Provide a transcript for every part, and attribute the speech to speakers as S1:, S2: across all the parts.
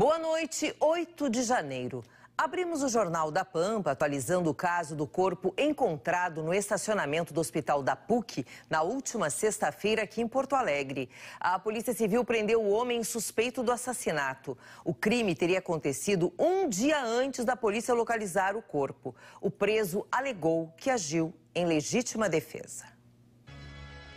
S1: Boa noite, 8 de janeiro. Abrimos o Jornal da Pampa atualizando o caso do corpo encontrado no estacionamento do Hospital da PUC na última sexta-feira aqui em Porto Alegre. A Polícia Civil prendeu o homem suspeito do assassinato. O crime teria acontecido um dia antes da polícia localizar o corpo. O preso alegou que agiu em legítima defesa.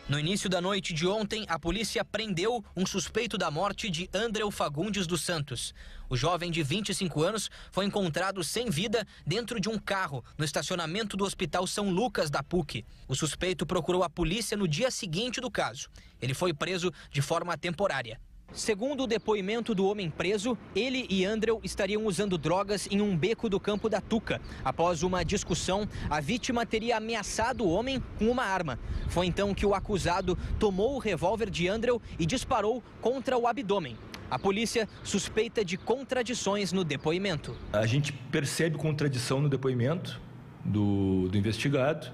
S2: No início da noite de ontem, a polícia prendeu um suspeito da morte de Andreu Fagundes dos Santos. O jovem de 25 anos foi encontrado sem vida dentro de um carro no estacionamento do Hospital São Lucas da PUC. O suspeito procurou a polícia no dia seguinte do caso. Ele foi preso de forma temporária. Segundo o depoimento do homem preso, ele e Andrew estariam usando drogas em um beco do campo da Tuca. Após uma discussão, a vítima teria ameaçado o homem com uma arma. Foi então que o acusado tomou o revólver de Andrew e disparou contra o abdômen. A polícia suspeita de contradições no depoimento. A gente percebe contradição no
S3: depoimento do, do investigado.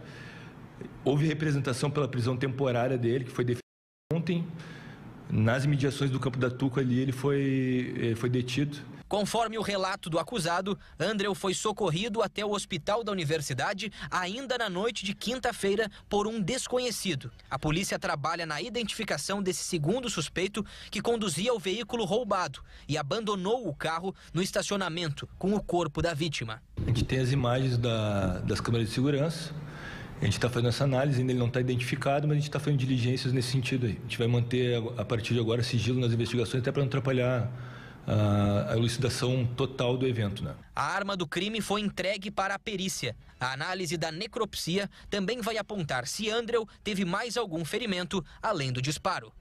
S3: Houve representação pela prisão temporária
S2: dele, que foi definida ontem. Nas imediações do campo da Tuco ali, ele foi, eh, foi detido. Conforme o relato do acusado, Andreu foi socorrido até o hospital da universidade ainda na noite de quinta-feira por um desconhecido. A polícia trabalha na identificação desse segundo suspeito que conduzia o veículo roubado e abandonou o carro no estacionamento com o corpo da vítima.
S3: A gente tem as imagens da, das câmeras de segurança. A gente está fazendo essa análise, ainda ele não está identificado, mas a gente está fazendo diligências nesse sentido aí. A gente vai manter, a partir de agora, sigilo nas investigações, até para não atrapalhar a elucidação total do evento. Né?
S2: A arma do crime foi entregue para a perícia. A análise da necropsia também vai apontar se Andrew teve mais algum ferimento além do disparo.